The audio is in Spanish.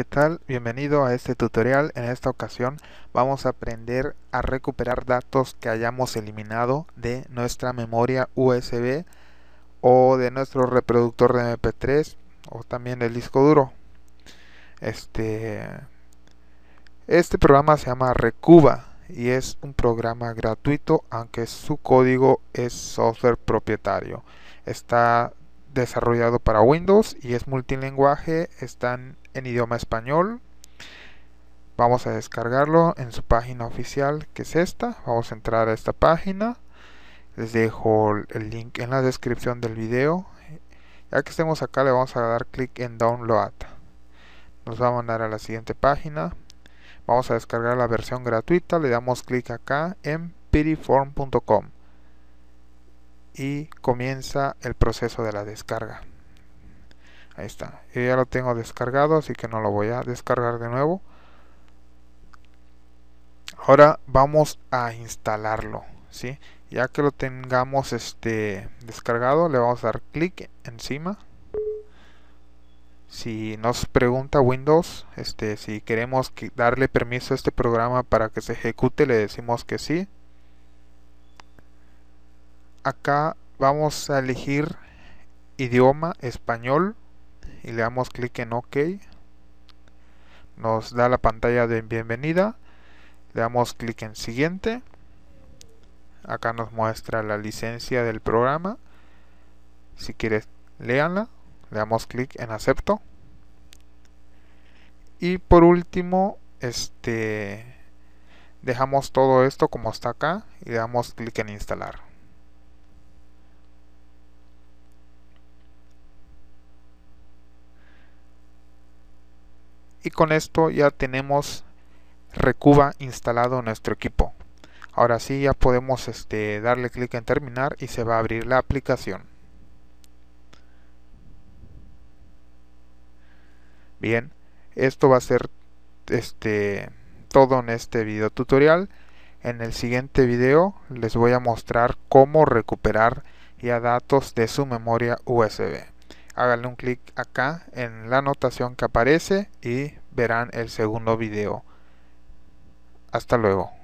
¿qué tal? Bienvenido a este tutorial. En esta ocasión vamos a aprender a recuperar datos que hayamos eliminado de nuestra memoria USB o de nuestro reproductor de MP3 o también del disco duro. Este, este programa se llama Recuba y es un programa gratuito aunque su código es software propietario. Está desarrollado para Windows y es multilingüe, están en idioma español. Vamos a descargarlo en su página oficial, que es esta. Vamos a entrar a esta página. Les dejo el link en la descripción del video. Ya que estemos acá le vamos a dar clic en download. Nos va a mandar a la siguiente página. Vamos a descargar la versión gratuita, le damos clic acá en piriform.com y comienza el proceso de la descarga ahí está yo ya lo tengo descargado así que no lo voy a descargar de nuevo ahora vamos a instalarlo ¿sí? ya que lo tengamos este descargado le vamos a dar clic encima si nos pregunta Windows este si queremos darle permiso a este programa para que se ejecute le decimos que sí acá vamos a elegir idioma español y le damos clic en OK nos da la pantalla de bienvenida le damos clic en siguiente acá nos muestra la licencia del programa si quieres léanla le damos clic en acepto y por último este dejamos todo esto como está acá y le damos clic en instalar y con esto ya tenemos Recuba instalado en nuestro equipo ahora sí ya podemos este, darle clic en terminar y se va a abrir la aplicación bien esto va a ser este, todo en este video tutorial en el siguiente video les voy a mostrar cómo recuperar ya datos de su memoria USB háganle un clic acá en la anotación que aparece y verán el segundo video. Hasta luego.